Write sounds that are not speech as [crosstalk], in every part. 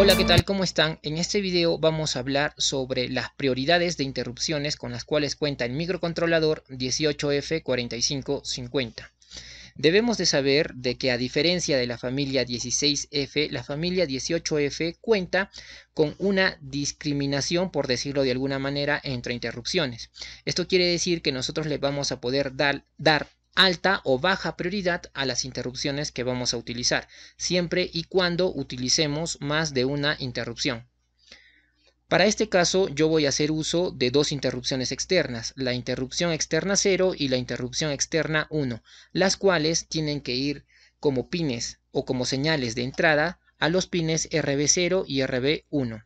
Hola, ¿qué tal? ¿Cómo están? En este video vamos a hablar sobre las prioridades de interrupciones con las cuales cuenta el microcontrolador 18F4550. Debemos de saber de que a diferencia de la familia 16F, la familia 18F cuenta con una discriminación, por decirlo de alguna manera, entre interrupciones. Esto quiere decir que nosotros le vamos a poder dar, dar alta o baja prioridad a las interrupciones que vamos a utilizar, siempre y cuando utilicemos más de una interrupción. Para este caso yo voy a hacer uso de dos interrupciones externas, la interrupción externa 0 y la interrupción externa 1, las cuales tienen que ir como pines o como señales de entrada a los pines RB0 y RB1.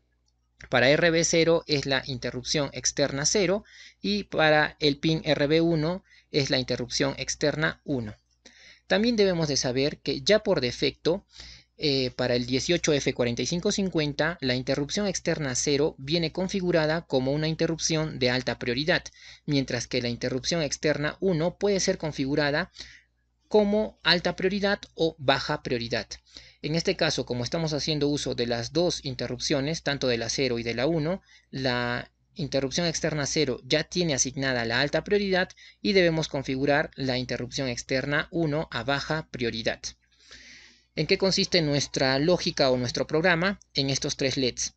Para RB0 es la interrupción externa 0 y para el pin RB1 es la interrupción externa 1. También debemos de saber que ya por defecto eh, para el 18F4550 la interrupción externa 0 viene configurada como una interrupción de alta prioridad, mientras que la interrupción externa 1 puede ser configurada como alta prioridad o baja prioridad. En este caso, como estamos haciendo uso de las dos interrupciones, tanto de la 0 y de la 1, la interrupción externa 0 ya tiene asignada la alta prioridad y debemos configurar la interrupción externa 1 a baja prioridad. ¿En qué consiste nuestra lógica o nuestro programa? En estos tres LEDs.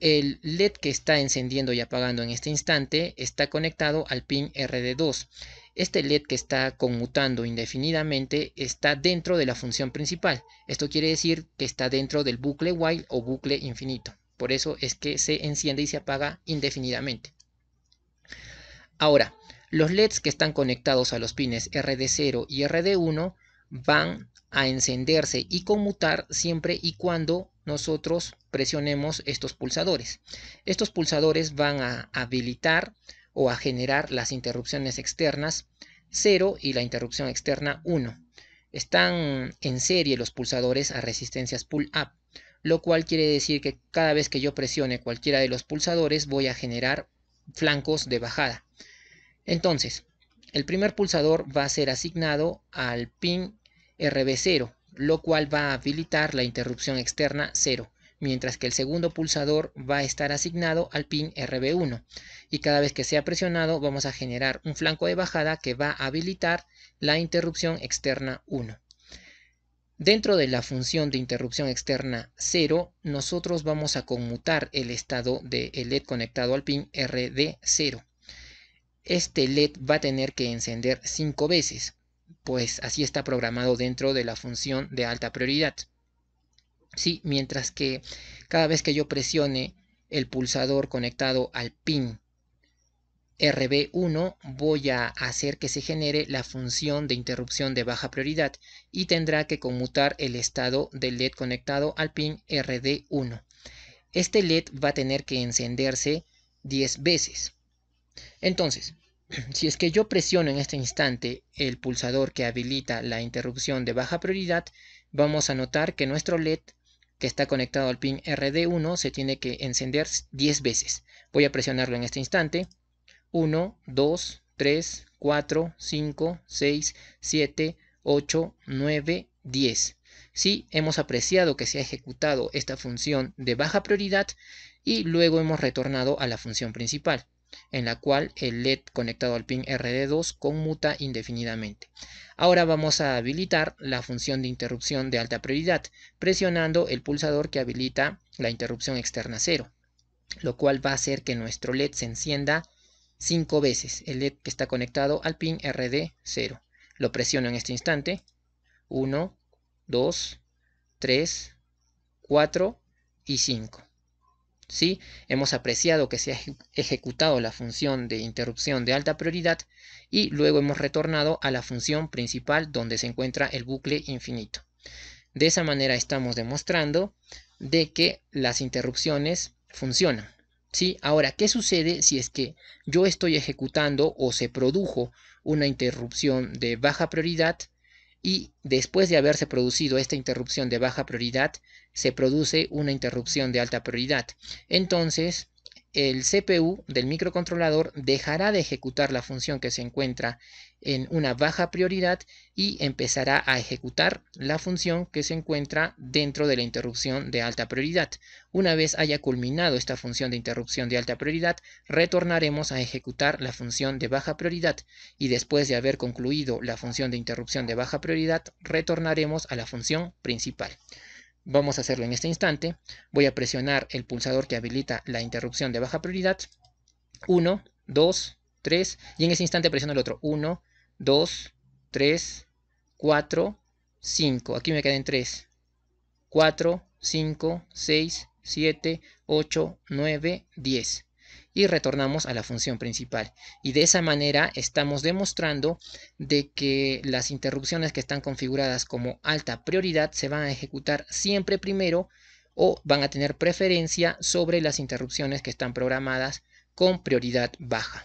El LED que está encendiendo y apagando en este instante está conectado al pin RD2. Este LED que está conmutando indefinidamente está dentro de la función principal. Esto quiere decir que está dentro del bucle while o bucle infinito. Por eso es que se enciende y se apaga indefinidamente. Ahora, los LEDs que están conectados a los pines RD0 y RD1 van a encenderse y conmutar siempre y cuando nosotros presionemos estos pulsadores. Estos pulsadores van a habilitar o a generar las interrupciones externas 0 y la interrupción externa 1. Están en serie los pulsadores a resistencias pull-up lo cual quiere decir que cada vez que yo presione cualquiera de los pulsadores voy a generar flancos de bajada. Entonces, el primer pulsador va a ser asignado al pin RB0, lo cual va a habilitar la interrupción externa 0, mientras que el segundo pulsador va a estar asignado al pin RB1 y cada vez que sea presionado vamos a generar un flanco de bajada que va a habilitar la interrupción externa 1. Dentro de la función de interrupción externa 0, nosotros vamos a conmutar el estado del LED conectado al pin RD0. Este LED va a tener que encender 5 veces, pues así está programado dentro de la función de alta prioridad. Sí, mientras que cada vez que yo presione el pulsador conectado al pin RB1 voy a hacer que se genere la función de interrupción de baja prioridad y tendrá que conmutar el estado del LED conectado al pin RD1. Este LED va a tener que encenderse 10 veces. Entonces, [clears throat] si es que yo presiono en este instante el pulsador que habilita la interrupción de baja prioridad, vamos a notar que nuestro LED que está conectado al pin RD1 se tiene que encender 10 veces. Voy a presionarlo en este instante. 1, 2, 3, 4, 5, 6, 7, 8, 9, 10. Sí, hemos apreciado que se ha ejecutado esta función de baja prioridad y luego hemos retornado a la función principal, en la cual el LED conectado al pin RD2 conmuta indefinidamente. Ahora vamos a habilitar la función de interrupción de alta prioridad, presionando el pulsador que habilita la interrupción externa 0, lo cual va a hacer que nuestro LED se encienda 5 veces el LED que está conectado al pin RD0. Lo presiono en este instante. 1, 2, 3, 4 y 5. ¿Sí? Hemos apreciado que se ha ejecutado la función de interrupción de alta prioridad y luego hemos retornado a la función principal donde se encuentra el bucle infinito. De esa manera estamos demostrando de que las interrupciones funcionan. ¿Sí? Ahora, ¿qué sucede si es que yo estoy ejecutando o se produjo una interrupción de baja prioridad y después de haberse producido esta interrupción de baja prioridad, se produce una interrupción de alta prioridad? Entonces, el CPU del microcontrolador dejará de ejecutar la función que se encuentra en una baja prioridad y empezará a ejecutar la función que se encuentra dentro de la interrupción de alta prioridad. Una vez haya culminado esta función de interrupción de alta prioridad, retornaremos a ejecutar la función de baja prioridad y después de haber concluido la función de interrupción de baja prioridad, retornaremos a la función principal. Vamos a hacerlo en este instante. Voy a presionar el pulsador que habilita la interrupción de baja prioridad. 1, 2, 3. Y en ese instante presiono el otro. 1, 2, 3, 4, 5. Aquí me quedan 3. 4, 5, 6, 7, 8, 9, 10 y retornamos a la función principal. Y de esa manera estamos demostrando de que las interrupciones que están configuradas como alta prioridad se van a ejecutar siempre primero o van a tener preferencia sobre las interrupciones que están programadas con prioridad baja.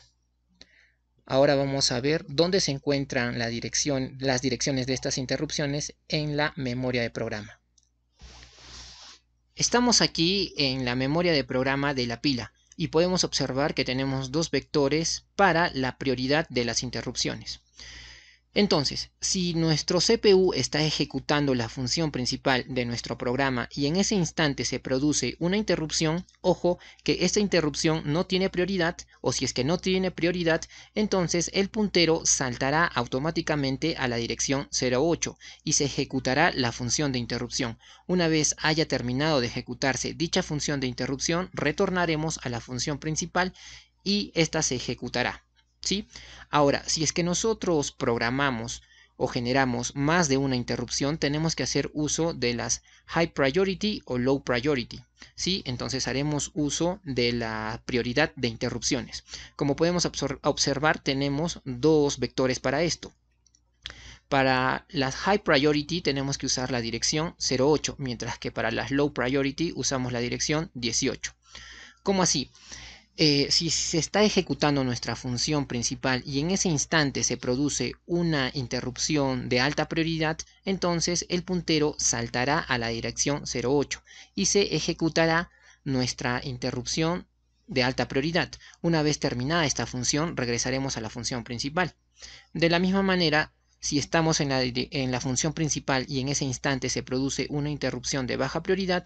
Ahora vamos a ver dónde se encuentran las direcciones de estas interrupciones en la memoria de programa. Estamos aquí en la memoria de programa de la pila y podemos observar que tenemos dos vectores para la prioridad de las interrupciones. Entonces, si nuestro CPU está ejecutando la función principal de nuestro programa y en ese instante se produce una interrupción, ojo que esta interrupción no tiene prioridad o si es que no tiene prioridad, entonces el puntero saltará automáticamente a la dirección 08 y se ejecutará la función de interrupción. Una vez haya terminado de ejecutarse dicha función de interrupción, retornaremos a la función principal y esta se ejecutará. ¿sí? Ahora, si es que nosotros programamos o generamos más de una interrupción, tenemos que hacer uso de las high priority o low priority. ¿sí? Entonces haremos uso de la prioridad de interrupciones. Como podemos observar, tenemos dos vectores para esto. Para las high priority tenemos que usar la dirección 08, mientras que para las low priority usamos la dirección 18. ¿Cómo así? Eh, si se está ejecutando nuestra función principal y en ese instante se produce una interrupción de alta prioridad, entonces el puntero saltará a la dirección 08 y se ejecutará nuestra interrupción de alta prioridad. Una vez terminada esta función, regresaremos a la función principal. De la misma manera, si estamos en la función principal y en ese instante se produce una interrupción de baja prioridad,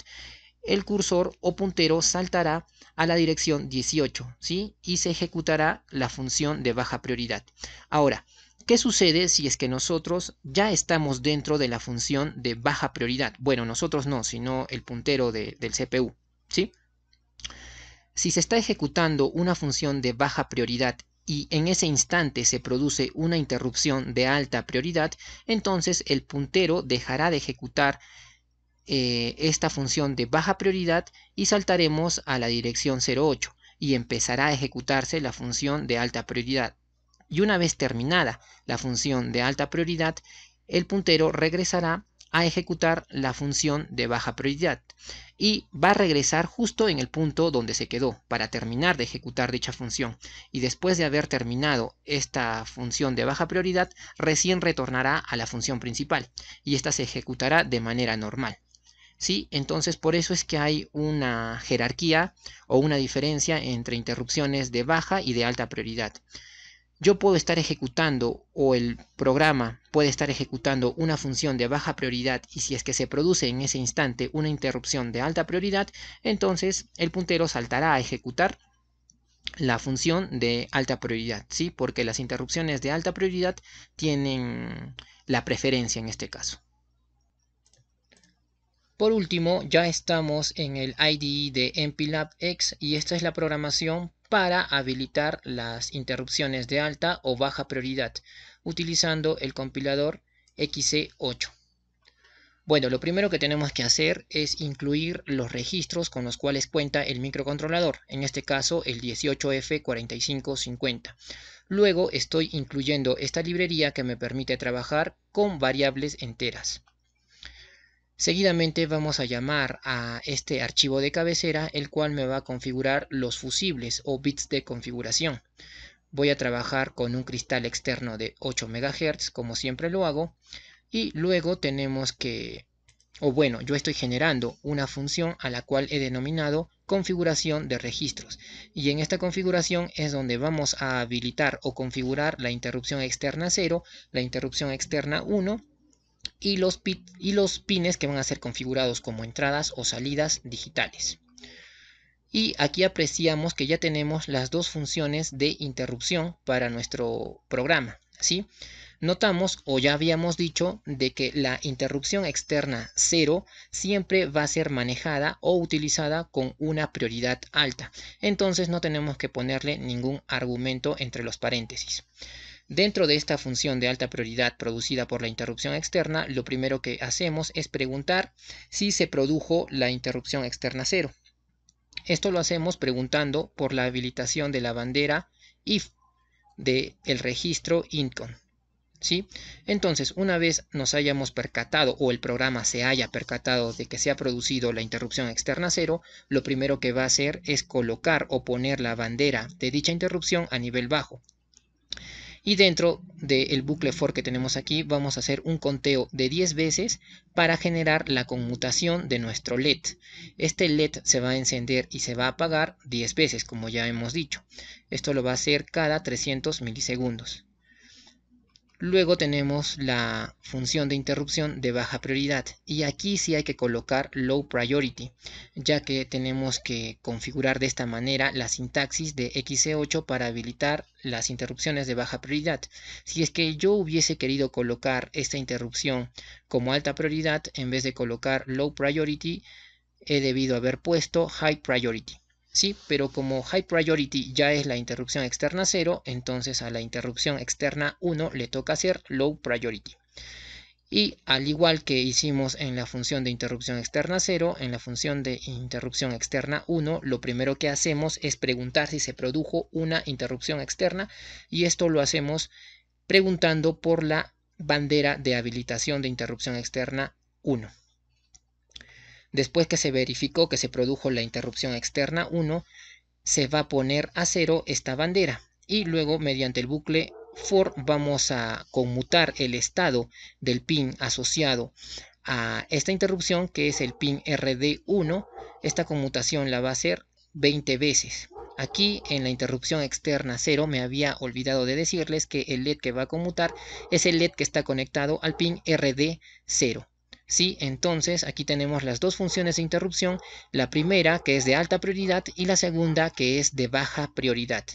el cursor o puntero saltará a la dirección 18, ¿sí? Y se ejecutará la función de baja prioridad. Ahora, ¿Qué sucede si es que nosotros ya estamos dentro de la función de baja prioridad? Bueno, nosotros no, sino el puntero del CPU, ¿sí? Si se está ejecutando una función de baja prioridad y en ese instante se produce una interrupción de alta prioridad, entonces el puntero dejará de ejecutar eh, esta función de baja prioridad y saltaremos a la dirección 08 y empezará a ejecutarse la función de alta prioridad. Y una vez terminada la función de alta prioridad, el puntero regresará a ejecutar la función de baja prioridad y va a regresar justo en el punto donde se quedó para terminar de ejecutar dicha función y después de haber terminado esta función de baja prioridad recién retornará a la función principal y esta se ejecutará de manera normal. Entonces por eso es que hay una jerarquía o una diferencia entre interrupciones de baja y de alta prioridad. Yo puedo estar ejecutando o el programa puede estar ejecutando una función de baja prioridad y si es que se produce en ese instante una interrupción de alta prioridad, entonces el puntero saltará a ejecutar la función de alta prioridad, ¿sí? Porque las interrupciones de alta prioridad tienen la preferencia en este caso. Por último, ya estamos en el IDE de MPLAB X y esta es la programación para habilitar las interrupciones de alta o baja prioridad utilizando el compilador XC8. Bueno, lo primero que tenemos que hacer es incluir los registros con los cuales cuenta el microcontrolador, en este caso el 18F4550. Luego estoy incluyendo esta librería que me permite trabajar con variables enteras. Seguidamente vamos a llamar a este archivo de cabecera, el cual me va a configurar los fusibles o bits de configuración. Voy a trabajar con un cristal externo de 8 MHz, como siempre lo hago. Y luego tenemos que o bueno, yo estoy generando una función a la cual he denominado configuración de registros. Y en esta configuración es donde vamos a habilitar o configurar la interrupción externa 0, la interrupción externa 1 y los, pines que van a ser configurados como entradas o salidas digitales. Y aquí apreciamos que ya tenemos las dos funciones de interrupción para nuestro programa. ¿sí? Notamos o ya habíamos dicho de que la interrupción externa 0 siempre va a ser manejada o utilizada con una prioridad alta. Entonces no tenemos que ponerle ningún argumento entre los paréntesis. Dentro de esta función de alta prioridad producida por la interrupción externa, lo primero que hacemos es preguntar si se produjo la interrupción externa cero. Esto lo hacemos preguntando por la habilitación de la bandera if del el registro INCON. Entonces, una vez nos hayamos percatado o el programa se haya percatado de que se ha producido la interrupción externa cero, lo primero que va a hacer es colocar o poner la bandera de dicha interrupción a nivel bajo, y dentro del bucle for que tenemos aquí vamos a hacer un conteo de 10 veces para generar la conmutación de nuestro LED. Este LED se va a encender y se va a apagar 10 veces como ya hemos dicho. Esto lo va a hacer cada 300 milisegundos. Luego tenemos la función de interrupción de baja prioridad y aquí sí hay que colocar low priority ya que tenemos que configurar de esta manera la sintaxis de XC8 e para habilitar las interrupciones de baja prioridad. Si es que yo hubiese querido colocar esta interrupción como alta prioridad en vez de colocar low priority he debido haber puesto high priority. Sí, pero como High Priority ya es la interrupción externa 0, entonces a la interrupción externa 1 le toca hacer Low Priority. Y al igual que hicimos en la función de interrupción externa 0, en la función de interrupción externa 1, lo primero que hacemos es preguntar si se produjo una interrupción externa y esto lo hacemos preguntando por la bandera de habilitación de interrupción externa 1. Después que se verificó que se produjo la interrupción externa 1, se va a poner a cero esta bandera y luego mediante el bucle for vamos a conmutar el estado del pin asociado a esta interrupción que es el pin RD1. Esta conmutación la va a hacer 20 veces. Aquí en la interrupción externa 0 me había olvidado de decirles que el LED que va a conmutar es el LED que está conectado al pin RD0. ¿sí? Entonces aquí tenemos las dos funciones de interrupción, la primera que es de alta prioridad y la segunda que es de baja prioridad.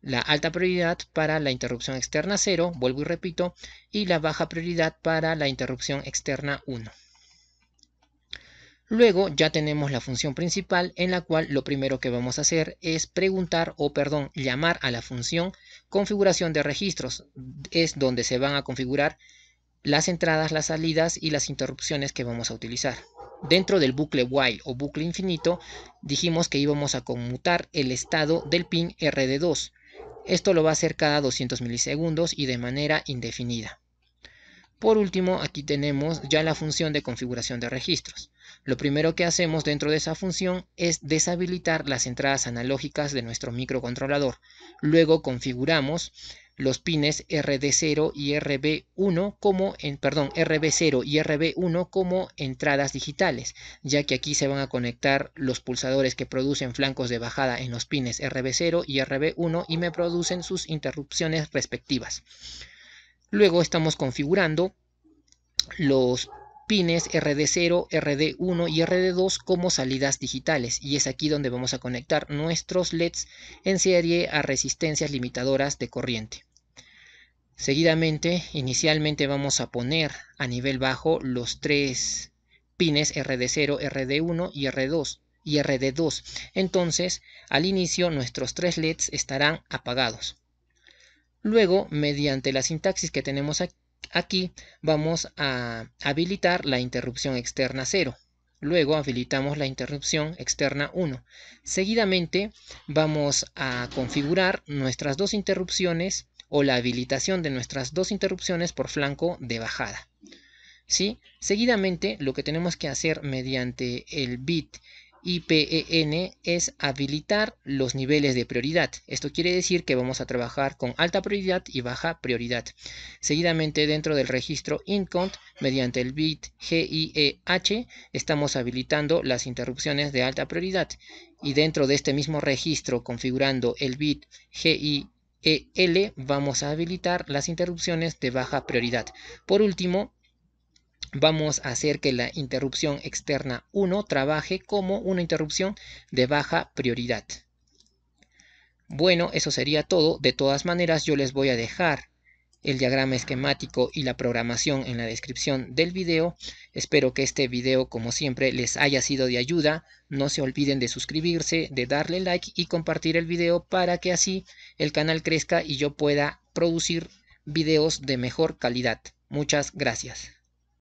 La alta prioridad para la interrupción externa 0, vuelvo y repito, y la baja prioridad para la interrupción externa 1. Luego ya tenemos la función principal en la cual lo primero que vamos a hacer es preguntar o perdón, llamar a la función configuración de registros. Es donde se van a configurar las entradas, las salidas y las interrupciones que vamos a utilizar. Dentro del bucle while o bucle infinito, dijimos que íbamos a conmutar el estado del pin RD2. Esto lo va a hacer cada 200 milisegundos y de manera indefinida. Por último, aquí tenemos ya la función de configuración de registros. Lo primero que hacemos dentro de esa función es deshabilitar las entradas analógicas de nuestro microcontrolador. Luego configuramos los pines RD0 y RB1 como perdón, RB0 y RB1 como entradas digitales, ya que aquí se van a conectar los pulsadores que producen flancos de bajada en los pines RB0 y RB1 y me producen sus interrupciones respectivas. Luego estamos configurando los pines RD0, RD1 y RD2 como salidas digitales y es aquí donde vamos a conectar nuestros LEDs en serie a resistencias limitadoras de corriente. Seguidamente, inicialmente vamos a poner a nivel bajo los tres pines RD0, RD1 y R2 y RD2. Entonces, al inicio nuestros tres LEDs estarán apagados. Luego, mediante la sintaxis que tenemos aquí, vamos a habilitar la interrupción externa 0. Luego habilitamos la interrupción externa 1. Seguidamente vamos a configurar nuestras dos interrupciones o la habilitación de nuestras dos interrupciones por flanco de bajada. ¿Sí? Seguidamente, lo que tenemos que hacer mediante el bit IPEN es habilitar los niveles de prioridad. Esto quiere decir que vamos a trabajar con alta prioridad y baja prioridad. Seguidamente dentro del registro INCONT, mediante el bit GIEH, estamos habilitando las interrupciones de alta prioridad. Y dentro de este mismo registro, configurando el bit GIEH, EL vamos a habilitar las interrupciones de baja prioridad. Por último, vamos a hacer que la interrupción externa 1 trabaje como una interrupción de baja prioridad. Bueno, eso sería todo. De todas maneras, yo les voy a dejar el diagrama esquemático y la programación en la descripción del video. Espero que este video, como siempre, les haya sido de ayuda. No se olviden de suscribirse, de darle like y compartir el video para que así el canal crezca y yo pueda producir videos de mejor calidad. Muchas gracias.